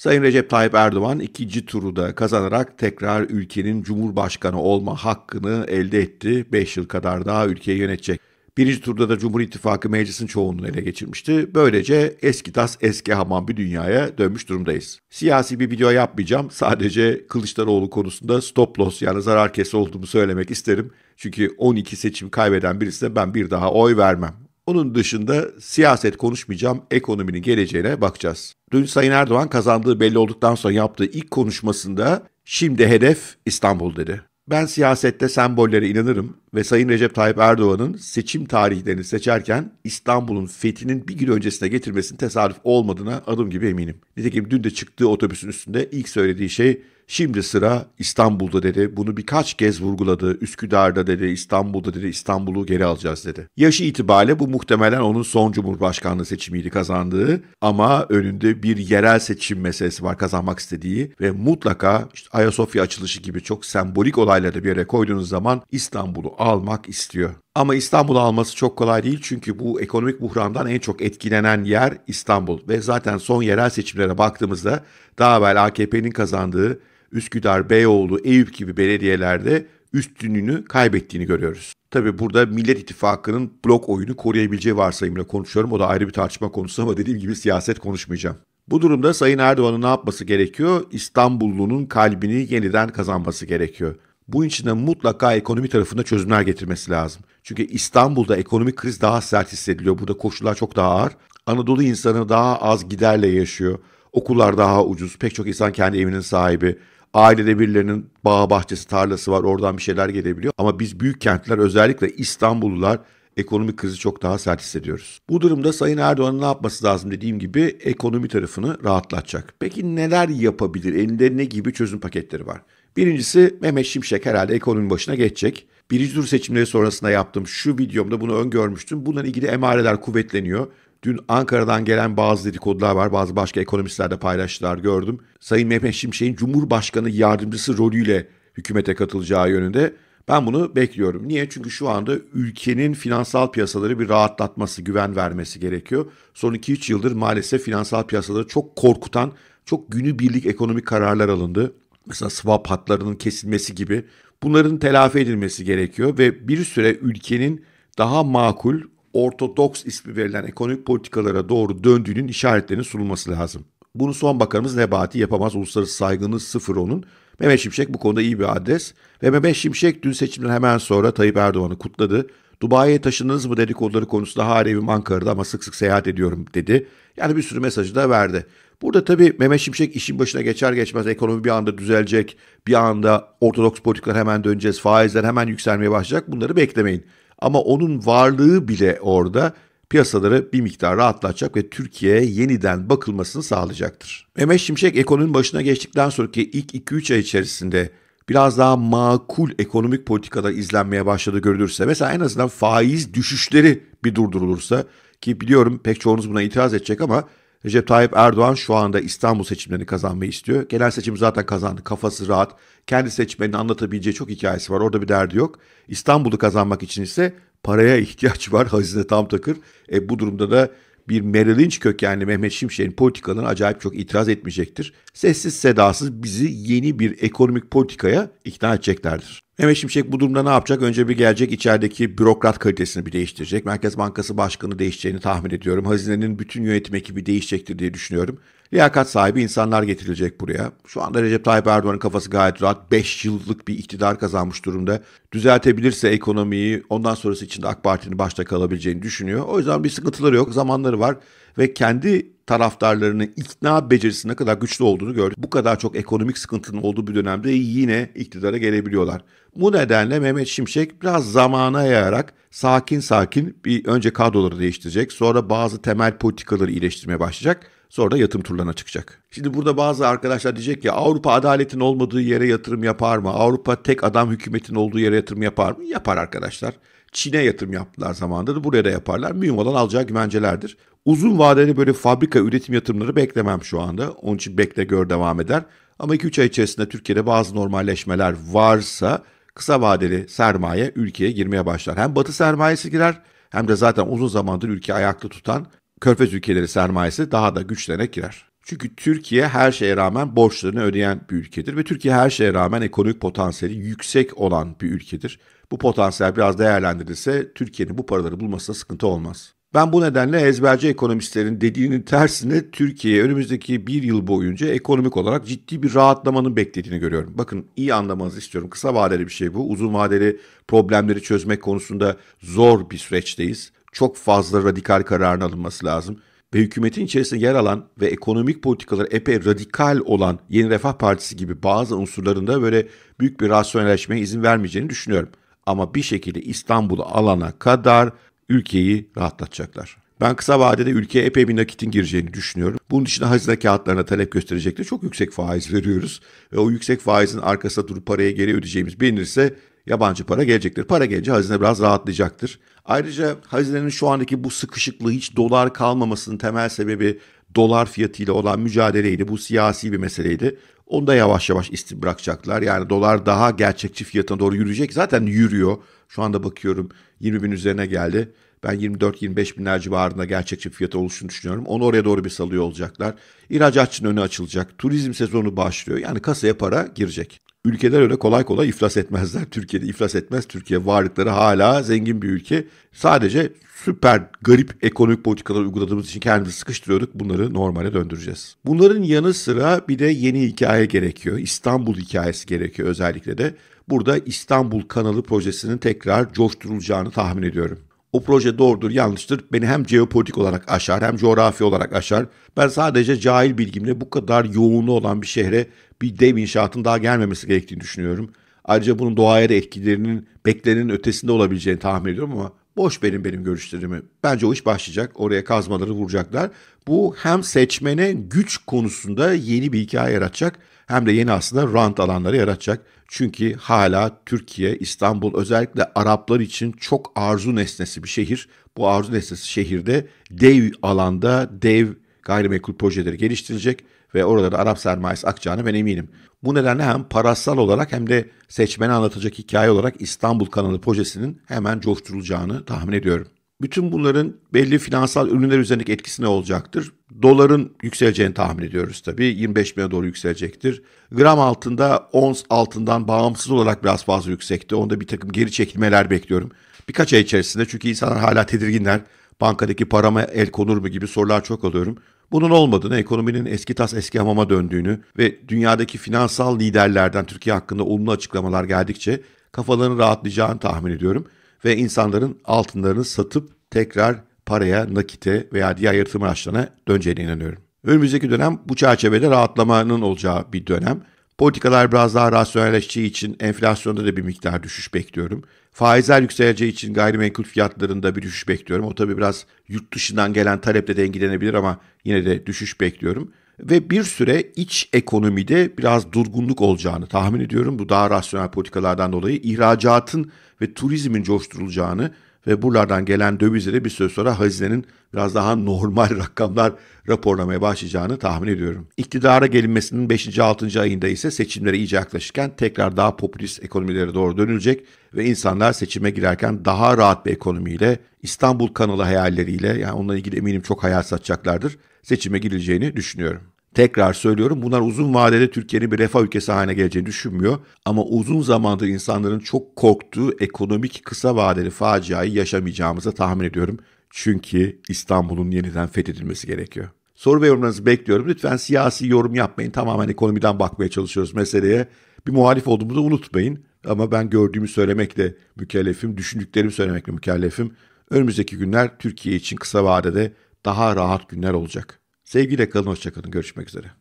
Sayın Recep Tayyip Erdoğan ikinci turu da kazanarak tekrar ülkenin cumhurbaşkanı olma hakkını elde etti. 5 yıl kadar daha ülkeyi yönetecek. Birinci turda da Cumhur İttifakı meclisin çoğunluğunu ele geçirmişti. Böylece eski tas eski hamam bir dünyaya dönmüş durumdayız. Siyasi bir video yapmayacağım. Sadece Kılıçdaroğlu konusunda stop loss yani zarar kesi olduğumu söylemek isterim. Çünkü 12 seçim kaybeden birisi ben bir daha oy vermem. Onun dışında siyaset konuşmayacağım, ekonominin geleceğine bakacağız. Dün Sayın Erdoğan kazandığı belli olduktan sonra yaptığı ilk konuşmasında şimdi hedef İstanbul dedi. Ben siyasette sembollere inanırım ve Sayın Recep Tayyip Erdoğan'ın seçim tarihlerini seçerken İstanbul'un fethinin bir gün öncesine getirmesinin tesadüf olmadığına adım gibi eminim. Nitekim dün de çıktığı otobüsün üstünde ilk söylediği şey Şimdi sıra İstanbul'da dedi. Bunu birkaç kez vurguladı. Üsküdar'da dedi, İstanbul'da dedi, İstanbul'u geri alacağız dedi. Yaşı itibariyle bu muhtemelen onun son cumhurbaşkanlığı seçimiydi kazandığı ama önünde bir yerel seçim meselesi var kazanmak istediği ve mutlaka işte Ayasofya açılışı gibi çok sembolik olayları bir yere koyduğunuz zaman İstanbul'u almak istiyor. Ama İstanbul'u alması çok kolay değil çünkü bu ekonomik buhrandan en çok etkilenen yer İstanbul ve zaten son yerel seçimlere baktığımızda daha evvel AKP'nin kazandığı Üsküdar, Beyoğlu, Eyüp gibi belediyelerde üstünlüğünü kaybettiğini görüyoruz. Tabi burada Millet İttifakı'nın blok oyunu koruyabileceği varsayımıyla konuşuyorum. O da ayrı bir tartışma konusu ama dediğim gibi siyaset konuşmayacağım. Bu durumda Sayın Erdoğan'ın ne yapması gerekiyor? İstanbullunun kalbini yeniden kazanması gerekiyor. Bu için de mutlaka ekonomi tarafında çözümler getirmesi lazım. Çünkü İstanbul'da ekonomik kriz daha sert hissediliyor. Burada koşullar çok daha ağır. Anadolu insanı daha az giderle yaşıyor. Okullar daha ucuz. Pek çok insan kendi evinin sahibi. Ailede birilerinin bağ bahçesi, tarlası var. Oradan bir şeyler gelebiliyor. Ama biz büyük kentler özellikle İstanbullular ekonomik krizi çok daha sert hissediyoruz. Bu durumda Sayın Erdoğan'ın ne yapması lazım dediğim gibi ekonomi tarafını rahatlatacak. Peki neler yapabilir? Elinde ne gibi çözüm paketleri var? Birincisi Mehmet Şimşek herhalde ekonomi başına geçecek. Birinci tur seçimleri sonrasında yaptığım Şu videomda bunu öngörmüştüm. Bununla ilgili emareler kuvvetleniyor. Dün Ankara'dan gelen bazı dedikodular var. Bazı başka ekonomistler de paylaştılar gördüm. Sayın Mehmet Şimşek'in Cumhurbaşkanı yardımcısı rolüyle hükümete katılacağı yönünde. Ben bunu bekliyorum. Niye? Çünkü şu anda ülkenin finansal piyasaları bir rahatlatması, güven vermesi gerekiyor. Son 2-3 yıldır maalesef finansal piyasaları çok korkutan, çok günübirlik ekonomik kararlar alındı. Mesela swap hatlarının kesilmesi gibi. Bunların telafi edilmesi gerekiyor ve bir süre ülkenin daha makul, ortodoks ismi verilen ekonomik politikalara doğru döndüğünün işaretlerinin sunulması lazım. Bunu son bakanımız Nebati yapamaz. Uluslararası saygınız sıfır onun. Mehmet Şimşek bu konuda iyi bir adres. Ve Mehmet Şimşek dün seçimden hemen sonra Tayyip Erdoğan'ı kutladı. Dubai'ye taşındınız mı dedikoduları konusunda hala evim Ankara'da ama sık sık seyahat ediyorum dedi. Yani bir sürü mesajı da verdi. Burada tabii Mehmet Şimşek işin başına geçer geçmez ekonomi bir anda düzelecek. Bir anda ortodoks politikalar hemen döneceğiz. Faizler hemen yükselmeye başlayacak. Bunları beklemeyin. Ama onun varlığı bile orada piyasaları bir miktar rahatlatacak ve Türkiye'ye yeniden bakılmasını sağlayacaktır. Mehmet Şimşek ekonominin başına geçtikten sonraki ilk 2-3 ay içerisinde biraz daha makul ekonomik politikada izlenmeye başladı görülürse mesela en azından faiz düşüşleri bir durdurulursa ki biliyorum pek çoğunuz buna itiraz edecek ama Recep Tayyip Erdoğan şu anda İstanbul seçimlerini kazanmayı istiyor. Genel seçim zaten kazandı. Kafası rahat. Kendi seçmenini anlatabileceği çok hikayesi var. Orada bir derdi yok. İstanbul'u kazanmak için ise paraya ihtiyaç var. Hazine tam takır. E, bu durumda da bir Merrill Lynch kökenli Mehmet Şimşek'in politikalarına acayip çok itiraz etmeyecektir. Sessiz sedasız bizi yeni bir ekonomik politikaya ikna edeceklerdir. Mehmet Şimşek bu durumda ne yapacak? Önce bir gelecek içerideki bürokrat kalitesini bir değiştirecek. Merkez Bankası Başkanı değişeceğini tahmin ediyorum. Hazinenin bütün yönetim ekibi değişecektir diye düşünüyorum. Liyakat sahibi insanlar getirilecek buraya. Şu anda Recep Tayyip Erdoğan'ın kafası gayet rahat. 5 yıllık bir iktidar kazanmış durumda. Düzeltebilirse ekonomiyi ondan sonrası içinde AK Parti'nin başta kalabileceğini düşünüyor. O yüzden bir sıkıntıları yok, zamanları var ve kendi taraftarlarını ikna becerisine kadar güçlü olduğunu gördük. Bu kadar çok ekonomik sıkıntının olduğu bir dönemde yine iktidara gelebiliyorlar. Bu nedenle Mehmet Şimşek biraz zamana yayarak sakin sakin bir önce kadroları değiştirecek, sonra bazı temel politikaları iyileştirmeye başlayacak. Sonra da yatırım turlarına çıkacak. Şimdi burada bazı arkadaşlar diyecek ki Avrupa adaletin olmadığı yere yatırım yapar mı? Avrupa tek adam hükümetin olduğu yere yatırım yapar mı? Yapar arkadaşlar. Çin'e yatırım yaptılar zamanında da buraya da yaparlar. Mühim olan alacağı güvencelerdir. Uzun vadeli böyle fabrika üretim yatırımları beklemem şu anda. Onun için bekle gör devam eder. Ama 2-3 ay içerisinde Türkiye'de bazı normalleşmeler varsa kısa vadeli sermaye ülkeye girmeye başlar. Hem batı sermayesi girer hem de zaten uzun zamandır ülke ayakta tutan körfez ülkeleri sermayesi daha da güçlenerek girer. Çünkü Türkiye her şeye rağmen borçlarını ödeyen bir ülkedir ve Türkiye her şeye rağmen ekonomik potansiyeli yüksek olan bir ülkedir. Bu potansiyel biraz değerlendirilse Türkiye'nin bu paraları bulmasına sıkıntı olmaz. Ben bu nedenle ezberci ekonomistlerin dediğinin tersine Türkiye önümüzdeki bir yıl boyunca ekonomik olarak ciddi bir rahatlamanın beklediğini görüyorum. Bakın iyi anlamanızı istiyorum. Kısa vadeli bir şey bu. Uzun vadeli problemleri çözmek konusunda zor bir süreçteyiz. Çok fazla radikal kararın alınması lazım. Ve hükümetin içerisinde yer alan ve ekonomik politikaları epey radikal olan Yeni Refah Partisi gibi bazı unsurlarında böyle büyük bir rasyonelleşmeye izin vermeyeceğini düşünüyorum ama bir şekilde İstanbul'u alana kadar ülkeyi rahatlatacaklar. Ben kısa vadede ülkeye epey bir nakitin gireceğini düşünüyorum. Bunun dışında hazine kağıtlarına talep gösterecekler. Çok yüksek faiz veriyoruz. Ve o yüksek faizin arkasında durup parayı geri ödeyeceğimiz bilinirse yabancı para gelecektir. Para gelince hazine biraz rahatlayacaktır. Ayrıca hazinenin şu andaki bu sıkışıklığı hiç dolar kalmamasının temel sebebi dolar fiyatıyla olan mücadeleydi. Bu siyasi bir meseleydi. Onu da yavaş yavaş istim bırakacaklar. Yani dolar daha gerçekçi fiyatına doğru yürüyecek. Zaten yürüyor. Şu anda bakıyorum 20 bin üzerine geldi. Ben 24-25 binler civarında gerçekçi fiyatı oluştuğunu düşünüyorum. Onu oraya doğru bir salıyor olacaklar. İhracatçının önü açılacak. Turizm sezonu başlıyor. Yani kasaya para girecek. Ülkeler öyle kolay kolay iflas etmezler. Türkiye'de iflas etmez. Türkiye varlıkları hala zengin bir ülke. Sadece süper garip ekonomik politikalar uyguladığımız için kendimizi sıkıştırıyorduk. Bunları normale döndüreceğiz. Bunların yanı sıra bir de yeni hikaye gerekiyor. İstanbul hikayesi gerekiyor özellikle de. Burada İstanbul Kanalı projesinin tekrar coşturulacağını tahmin ediyorum o proje doğrudur, yanlıştır. Beni hem jeopolitik olarak aşar, hem coğrafi olarak aşar. Ben sadece cahil bilgimle bu kadar yoğunluğu olan bir şehre bir dev inşaatın daha gelmemesi gerektiğini düşünüyorum. Ayrıca bunun doğaya da etkilerinin beklenenin ötesinde olabileceğini tahmin ediyorum ama Boş benim benim görüşlerimi. Bence o iş başlayacak. Oraya kazmaları vuracaklar. Bu hem seçmene güç konusunda yeni bir hikaye yaratacak hem de yeni aslında rant alanları yaratacak. Çünkü hala Türkiye, İstanbul özellikle Araplar için çok arzu nesnesi bir şehir. Bu arzu nesnesi şehirde dev alanda, dev gayrimenkul projeleri geliştirecek ve orada da Arap sermayesi akacağını ben eminim. Bu nedenle hem parasal olarak hem de seçmeni anlatacak hikaye olarak İstanbul Kanalı projesinin hemen coşturulacağını tahmin ediyorum. Bütün bunların belli finansal ürünler üzerindeki etkisi ne olacaktır? Doların yükseleceğini tahmin ediyoruz tabii. 25 bine doğru yükselecektir. Gram altında ons altından bağımsız olarak biraz fazla yüksekti. Onda bir takım geri çekilmeler bekliyorum. Birkaç ay içerisinde çünkü insanlar hala tedirginler bankadaki parama el konur mu gibi sorular çok alıyorum. Bunun olmadığını, ekonominin eski tas eski hamama döndüğünü ve dünyadaki finansal liderlerden Türkiye hakkında olumlu açıklamalar geldikçe kafalarını rahatlayacağını tahmin ediyorum. Ve insanların altınlarını satıp tekrar paraya, nakite veya diğer yatırım araçlarına döneceğine inanıyorum. Önümüzdeki dönem bu çerçevede rahatlamanın olacağı bir dönem. Politikalar biraz daha rasyonelleştiği için enflasyonda da bir miktar düşüş bekliyorum. Faizler yükseleceği için gayrimenkul fiyatlarında bir düşüş bekliyorum. O tabii biraz yurt dışından gelen taleple dengelenebilir ama yine de düşüş bekliyorum. Ve bir süre iç ekonomide biraz durgunluk olacağını tahmin ediyorum. Bu daha rasyonel politikalardan dolayı ihracatın ve turizmin coşturulacağını ve buralardan gelen dövizleri bir süre sonra hazinenin biraz daha normal rakamlar raporlamaya başlayacağını tahmin ediyorum. İktidara gelinmesinin 5. 6. ayında ise seçimlere iyice yaklaşırken tekrar daha popülist ekonomilere doğru dönülecek ve insanlar seçime girerken daha rahat bir ekonomiyle, İstanbul kanalı hayalleriyle yani onunla ilgili eminim çok hayal satacaklardır seçime girileceğini düşünüyorum. Tekrar söylüyorum bunlar uzun vadede Türkiye'nin bir refah ülkesi haline geleceğini düşünmüyor. Ama uzun zamandır insanların çok korktuğu ekonomik kısa vadeli faciayı yaşamayacağımızı tahmin ediyorum. Çünkü İstanbul'un yeniden fethedilmesi gerekiyor. Soru ve yorumlarınızı bekliyorum. Lütfen siyasi yorum yapmayın. Tamamen ekonomiden bakmaya çalışıyoruz meseleye. Bir muhalif olduğumuzu unutmayın. Ama ben gördüğümü söylemekle mükellefim, düşündüklerimi söylemekle mükellefim. Önümüzdeki günler Türkiye için kısa vadede daha rahat günler olacak. Sevgiyle kalın, hoşçakalın. Görüşmek üzere.